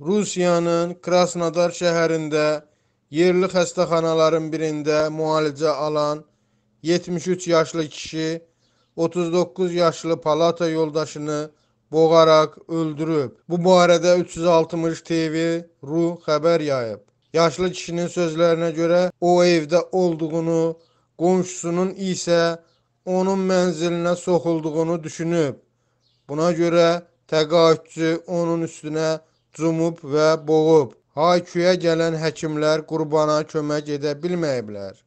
Rusiyanın Krasnodar şəhərində yerli xəstəxanaların birində müalicə alan 73 yaşlı kişi 39 yaşlı palata yoldaşını boğaraq öldürüb. Bu barədə 360 TV Ru xəbər yayıb. Yaşlı kişinin sözlərinə görə o evdə olduğunu, qonşusunun isə onun mənzilinə soxulduğunu düşünüb. Buna görə təqaüdçü onun üstünə cumub və boğub. Hay-küyə gələn həkimlər qurbana kömək edə bilməyiblər.